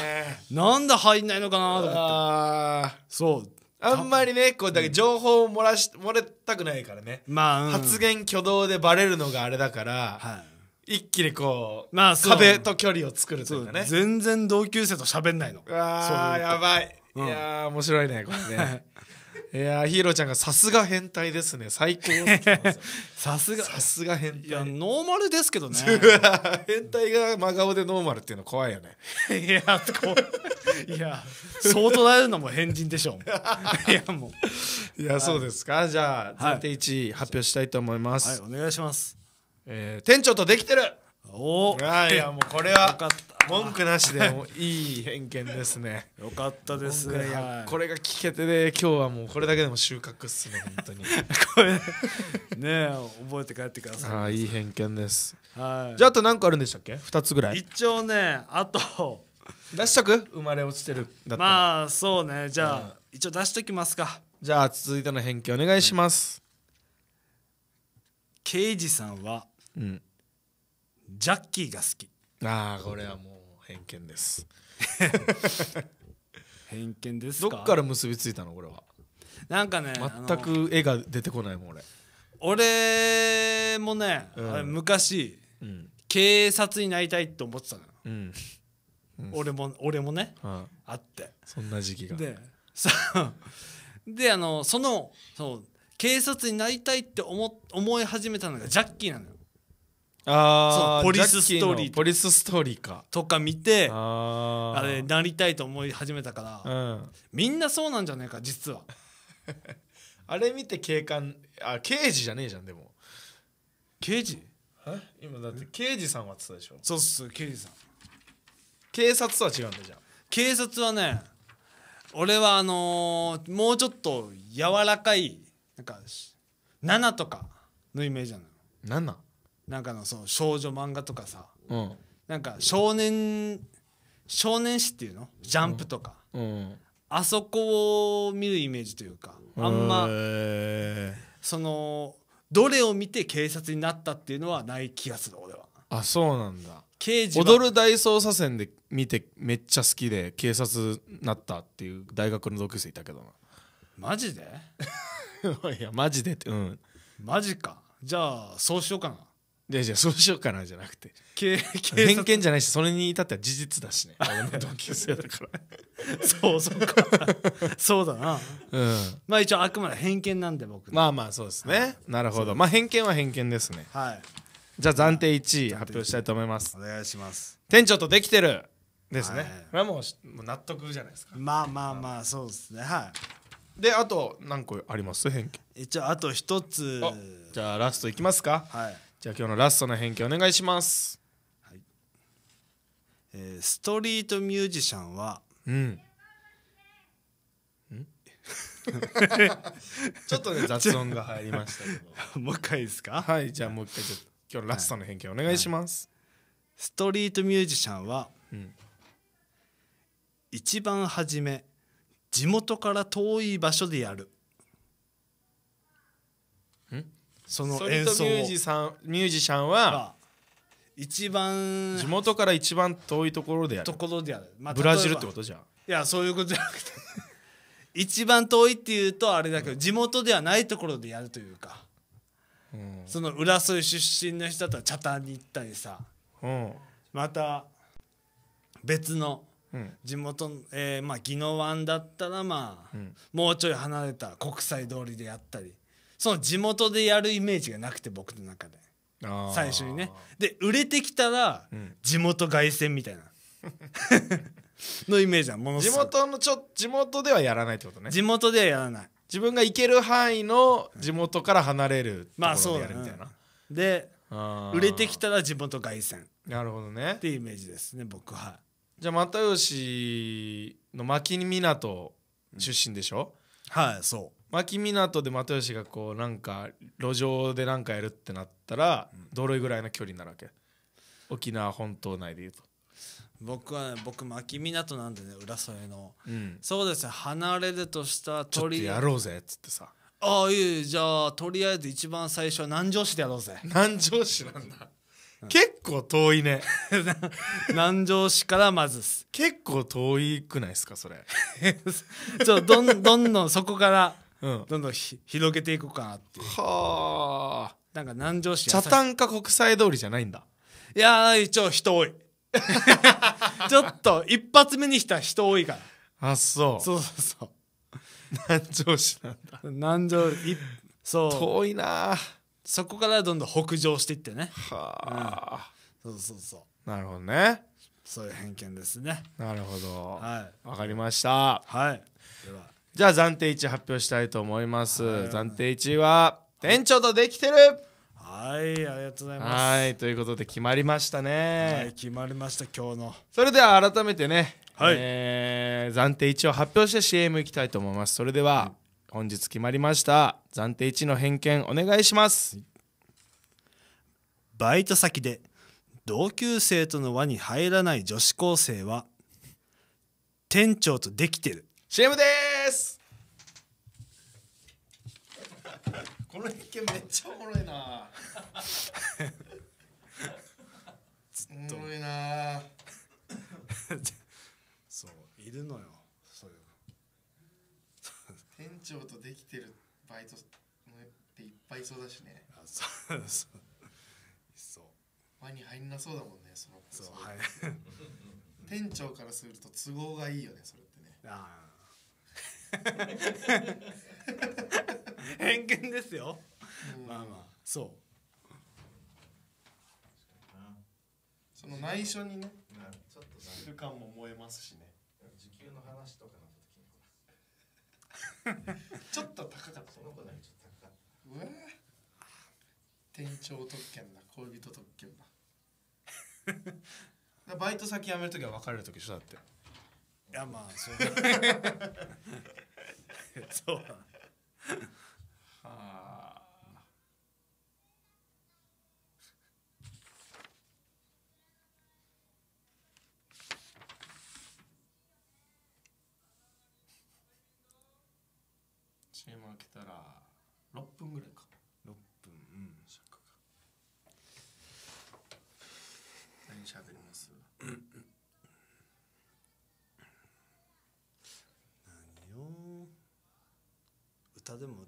[laughs] なんで入んないのかなと思ってあそうあんまりねこうだけ情報を漏らし漏れたくないからね、まあ、うん、発言挙動でバレるのがあれだから、はい、一気にこう,、まあ、壁と距離を作るというかね全然同級生と喋んないのああやばい、うん、いや面白いねこれね [laughs] いやヒーローちゃんがさすが変態ですね最高 [laughs] さすがさすが変態いやノーマルですけどね [laughs] 変態が真顔でノーマルっていうの怖いよね [laughs] いやこいやそう捉えるのも変人でしょういやもういやそうですか、はい、じゃあ暫定1位発表したいと思います、はい、はい、お願いします、えー、店長とできてるおおいやもうこれは文句なしで [laughs] もいい偏見ですねよかったですね、これが聞けてで、ね、今日はもうこれだけでも収穫っすね本当に [laughs] これね覚えて帰ってくださいあいい偏見ですはいじゃああと何個あるんでしたっけ2つぐらい一応ねあと出しとく生まれ落ちてるまあそうねじゃあ、うん、一応出しときますかじゃあ続いての偏見お願いします、うん、刑事さんは、うんジャッキーが好きああこれはもう偏見です偏見ですどっから結びついたのこれはなんかね全く絵が出てこないもん俺俺もね、昔、うん、警察になりたいって思ってたの、うんうん、俺も俺もね、はあ、あってそんな時期がでであのそのそう警察になりたいって思思い始めたのがジャッキーなのよああポリスストーリーポリスストーリーかとか見てあれなりたいと思い始めたから、うん、みんなそうなんじゃねえか実は [laughs] あれ見て警官あ刑事じゃねえじゃんでも刑事今だって刑事さんはってたでしょそうっす刑事さん警察とは違うんだじゃん警察はね俺はあのー、もうちょっと柔らかいなんか7とかのイメージなの 7? なんかのその少女漫画とかさ、うん、なんか少年少年誌っていうのジャンプとか、うん、あそこを見るイメージというかあんまそのどれを見て警察になったっていうのはない気がする俺はあそうなんだ刑事踊る大捜査線で見てめっちゃ好きで警察なったっていう大学の同級生いたけどなマジで [laughs] いやマジでってうんマジかじゃあそうしようかなでじゃあそうしようかなじゃなくて偏見じゃないしそれに至っては事実だしね同級生だから [laughs] そうそうかそうだな、うん、まあ一応あくまで偏見なんで僕まあまあそうですね、はい、なるほどまあ偏見は偏見ですねはいじゃあ暫定1位発表したいと思いますお願いします店長とできてるですね、はい、これはもう納得じゃないですかまあまあまあそうですねはいであと何個あります偏見一応あと一つじゃあラストいきますかはいじゃあ今日のラストの偏見お願いします、はいえー、ストリートミュージシャンは、うん、ん [laughs] ちょっとね雑音が入りましたけど [laughs] もう一回ですかはいじゃあもう一回ちょっと今日のラストの偏見お願いします、はいはい、ストリートミュージシャンは、うん、一番初め地元から遠い場所でやるんその演奏ミュージミュージシャンは一番地元から一番遠いところでやるところでやる、まあ、ブラジルってことじゃんいやそういうことじゃなくて [laughs] 一番遠いっていうとあれだけど、うん、地元ではないところでやるというか、うん、その浦添出身の人とはタンに行ったりさ、うん、また別の地元、うん、えー、まあ宜野湾だったらまあ、もうちょい離れた国際通りでやったりその地元でやるイメージがなくて僕の中で最初にねで売れてきたら、うん、地元凱旋みたいな [laughs] のイメージはものすごい地元のちょ地元ではやらないってことね地元ではやらない自分が行ける範囲の地元から離れるまあそうやるみたいな、うん、で売れてきたら地元凱旋なるほどねっていうイメージですね僕はじゃあ又吉の牧港出身でしょ、うん、はいそう牧港で又吉がこうなんか路上で何かやるってなったら、どれぐらいの距離になるわけ沖縄本島内でいうと僕はね僕牧港なんでね浦添の、うんそうですね離れるとしたらちょっとやろうぜっつってさああいいえじゃあとりあえず一番最初は南城市でやろうぜ [laughs] 南城市なんだ、結構遠いね [laughs] 南城市からまずっす結構遠いくないですかそれちょ [laughs] どんどんどんそこからうん、どんどん広げていくかってはあなんか南城市茶炭か国際通りじゃないんだいや一応人多い [laughs] ちょっと一発目にした人多いからあそうそうそうそう南城市なんだ南城いそう遠いなそこからどんどん北上していってねはあ、うん、そうそうそうなるほどねそういう偏見ですねなるほどはいわかりましたはいではじゃあ暫定1発表したいと思います、はい、暫定1は店長とできてるはいありがとうございますはいということで決まりましたねはい決まりました今日のそれでは改めてね、はいえー、暫定1を発表して CM いきたいと思いますそれでは、本日決まりました暫定1の偏見お願いします、バイト先で同級生との輪に入らない女子高生は店長とできてる CM ですこの一件めっちゃおもろいな [laughs] おもろいなそういるのよそういう店長とできてるバイトっていっぱいいそうだしねあそうそうそう輪に入んなそうだもんねそのそうはい [laughs] 店長からすると都合がいいよねそれってねああ [laughs] 偏見ですよ、うん、まあまあそうその内緒にねちょっと知間も燃えますしね時給の話とかなった時にちょっと高かったその子だけちょっと高かったうわ店長特権だ恋人特権だバイト先辞める時は別れる時一緒だっていやまあそう [laughs] そう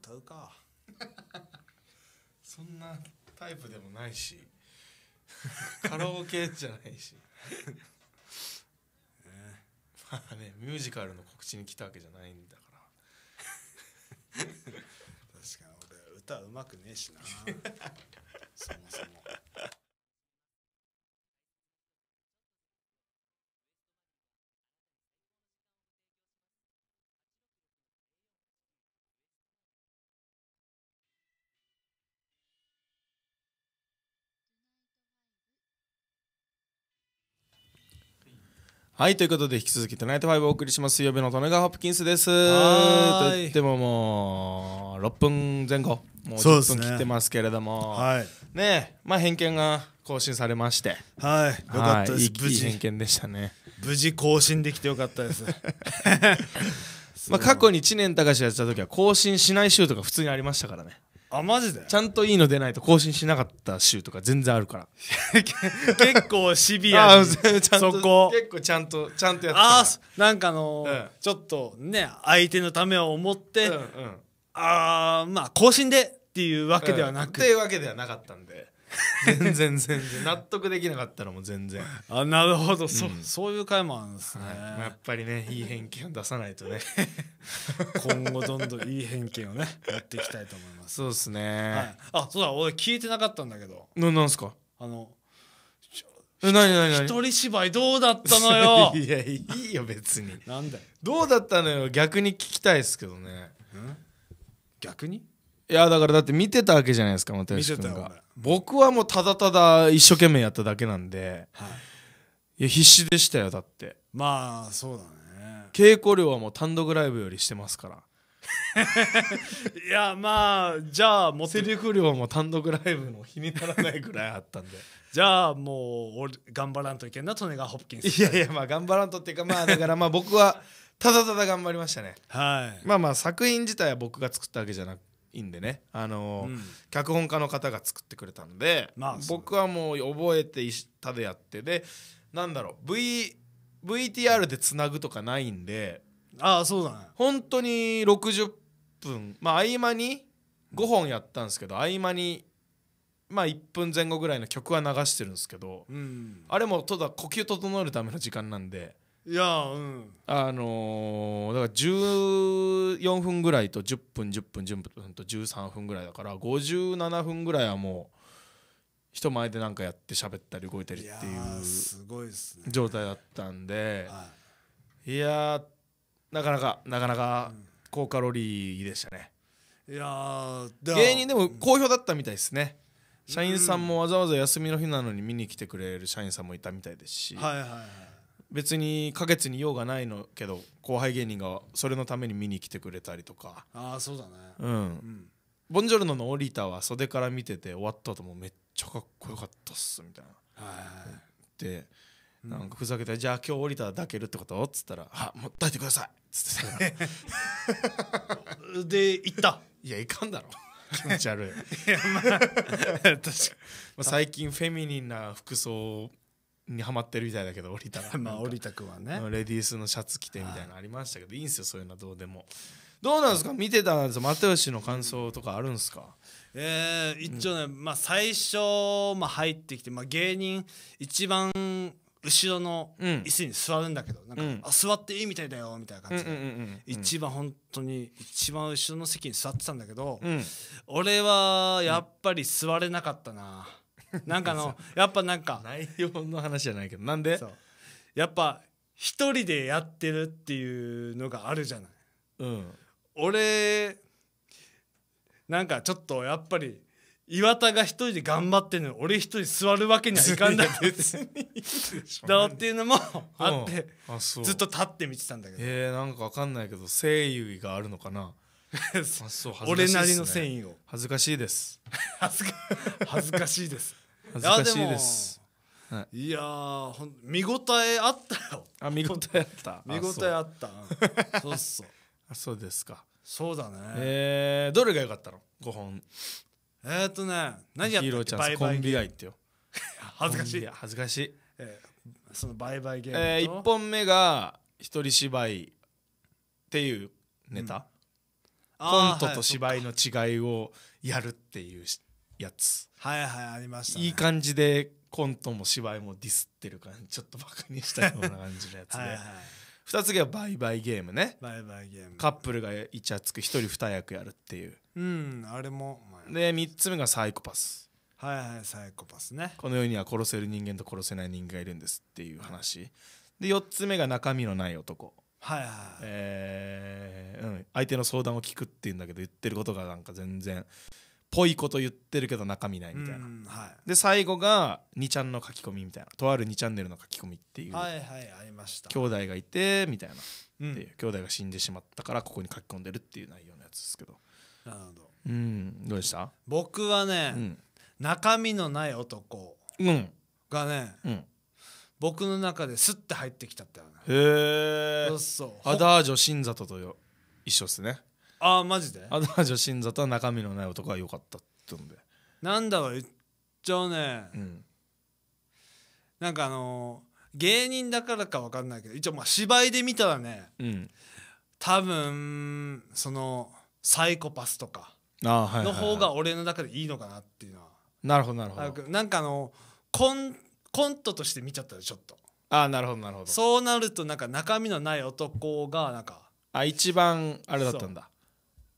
歌うか [laughs] そんなタイプでもないしカラオケじゃないし [laughs] ねまあねミュージカルの告知に来たわけじゃないんだから [laughs] 確かに俺歌うまくねえしなそもそもはい、ということで引き続き「トナイト5」をお送りします水曜日の利根川ホプキンスです。といってももう6分前後もう10分切ってますけれども、ね、はい、ねまあ偏見が更新されましてはいよかったです、無事偏見でしたね無事更新できてよかったです [laughs] まあ過去に知念隆やってた時は更新しない週とか普通にありましたからねあマジでちゃんといいの出ないと更新しなかった週とか全然あるから [laughs] 結構シビアにそこ結構ちゃんとちゃんとやってあなんかあのうん、ちょっとね相手のためを思って、うんうん、ああまあ更新でっていうわけではなく、うん、っていうわけではなかったんで [laughs] 全然全然納得できなかったのも全然あなるほど、そうんそういう回もあるんですね、はいやっぱりねいい偏見を出さないとね [laughs] 今後どんどんいい偏見をねやっていきたいと思います、そうですね、はい、あそうだ俺聞いてなかったんだけどななんすかあのえ何何何一人芝居どうだったのよ [laughs] いやいいよ別になんだよ、どうだったのよ逆に聞きたいですけどね逆にいやだからだって見てたわけじゃないですか又吉君が僕はもうただただ一生懸命やっただけなんで、はい、いや必死でしたよだってまあそうだね稽古量はもう単独ライブよりしてますから [laughs] いやまあじゃあもうセリフ量も単独ライブの日にならないぐらいあったんでじゃあもう俺頑張らんといけんなトネガホプキンスいやいやまあ頑張らんとっていうかまあだからまあ僕はただただ頑張りましたねはいまあまあ作品自体は僕が作ったわけじゃなくいんでね、あのーうん、脚本家の方が作ってくれたので、まあ、僕はもう覚えてたでやってでなんだろう、v、VTR でつなぐとかないんでああそうだね本当に60分まあ合間に5本やったんですけど、うん、合間にまあ1分前後ぐらいの曲は流してるんですけど、うん、あれもただ呼吸整えるための時間なんで。いやうんあのーだから14分ぐらいと10分10分10分と13分ぐらいだから57分ぐらいはもう人前で何かやって喋ったり動いたりっていうすごいですね状態だったんでいやーなかなかなかなか高カロリーでしたねいや芸人でも好評だったみたいですね社員さんもわざわざ休みの日なのに見に来てくれる社員さんもいたみたいですしはいはいはい別にか月に用がないのけど後輩芸人がそれのために見に来てくれたりとかああそうだねうん、うん、ボンジョルノの降りたは袖から見てて終わった後もめっちゃかっこよかったっすみたいなはいでなんかふざけて「じゃあ今日降りたら抱けるってこと?」っつったら「あもったいてください」っつって [laughs] で行ったいやいかんだろ [laughs] 気持ち悪いいやまあ [laughs] 最近フェミニンな服装にハマってるみたいだけど降りたら [laughs] まあ降りたくはねレディースのシャツ着てみたいなありましたけどいいんですよそういうのはどうでもどうなんですか見てたんですよ又吉の感想とかあるんですかえー、一応ね、うん、まあ最初、まあ、入ってきて、まあ、芸人一番後ろの椅子に座るんだけど、うん、なんか、うん、あ座っていいみたいだよみたいな感じで、うんうんうんうん、一番本当に一番後ろの席に座ってたんだけど、俺はやっぱり座れなかったな、[laughs] なんかのやっぱなんか内容の話じゃないけどなんでそうやっぱ一人でやってるっていうのがあるじゃない、うん、俺なんかちょっとやっぱり岩田が一人で頑張ってるのに俺一人座るわけにはいかんだろ別にい [laughs] っていうのもあって、うんあずっと立って見てたんだけえー、なんかわかんないけど誠意があるのかなどあ [laughs] そう俺なりの繊維を恥ずかしいです恥ずかしいです恥ずかしいですはいいやーほん見応えあったよあ見応えあった [laughs] 見応えあったうそうそうそうですかそうだねえー、どれが良かったの5本えーっとね何やっーローたチャンスコンビ愛ってよ恥ずかしい恥ずかしいえーその売買ゲームと、えー、1本目が一人芝居っていうネタ、あーコントと芝居の違いをやるっていうしやつはいはいありました、ね、いい感じでコントも芝居もディスってる感じちょっとバカにしたような感じのやつで [laughs] はい、2つ目はバイバイゲームねバイバイゲームカップルがイチャつく1人2役やるっていううんあれもで3つ目がサイコパスはいはいサイコパスねこの世には殺せる人間と殺せない人間がいるんですっていう話で4つ目が中身のない男はいはい、えーうん、相手の相談を聞くっていうんだけど言ってることがなんか全然ぽいこと言ってるけど中身ないみたいな、はい、で最後が2ちゃんの書き込みみたいなとある2チャンネルの書き込みっていうはいはいありました兄弟がいてみたいな、うん、っていう兄弟が死んでしまったからここに書き込んでるっていう内容のやつですけどなるほどうんどうでした僕はね、うん、中身のない男がね、うん、僕の中ですって入ってきたって、ね、へえそうそうアダージョ新里と一緒ですねあマジであの女新座と中身のない男は良かったってんでなんだろう言っちゃうね、うん、なんかあのー、芸人だからか分かんないけど一応まあ芝居で見たらね、うん、多分そのサイコパスとかの方が俺の中でいいのかなっていうのはなるほどなるほどなんかあのコンコントとして見ちゃったでちょっとああなるほどなるほどそうなるとなんか中身のない男がなんかあ一番あれだったんだ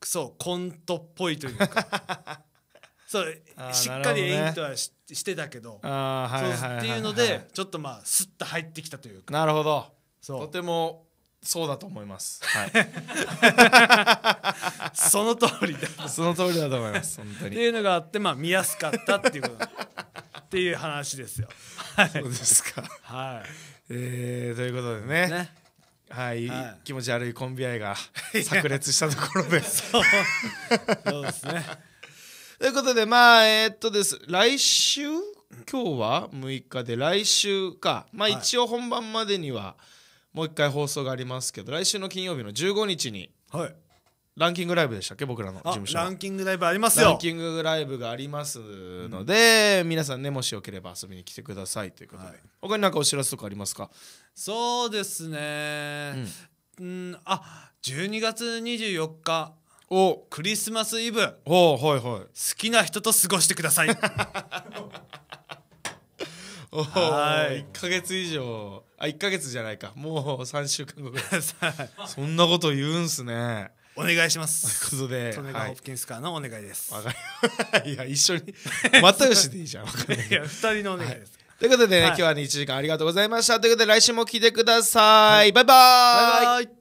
そうコントっぽいというか [laughs] そうしっかり演技とはし,、してたけどあ、はいっていうのでちょっとまあスッと入ってきたというかなるほどとてもそうだと思います。はい、[laughs] その通りだ。その通りだと思います。本当に。っていうのがあって、まあ見やすかったっていうこと。[laughs] っていう話ですよ。そうですか。はい。えー、ということでね。ねはい、はい、気持ち悪いコンビ愛が炸裂したところでそうそうですね [laughs] ということでまあえー、っとです来週今日は6日で来週かまあ、はい、一応本番までにはもう一回放送がありますけど来週の金曜日の15日に、はい、ランキングライブでしたっけ僕らの事務所ランキングライブありますよランキングライブがありますので、うん、皆さんねもしよければ遊びに来てくださいということで、はい、他に何かお知らせとかありますかそうですねうん、んあ12月24日おクリスマスイブおはいはい好きな人と過ごしてください [laughs] おはい1か月以上あ1か月じゃないかもう3週間後ぐらい [laughs] そんなこと言うんすねお願いしますということでトネガ・ホプキンスからのお願いですわか [laughs] いや一緒にまたよしでいいじゃん二人のお願いです、はい、ということでね、はい、今日はね1時間ありがとうございましたということで来週も聞いてください、はい、バイバイバイバイ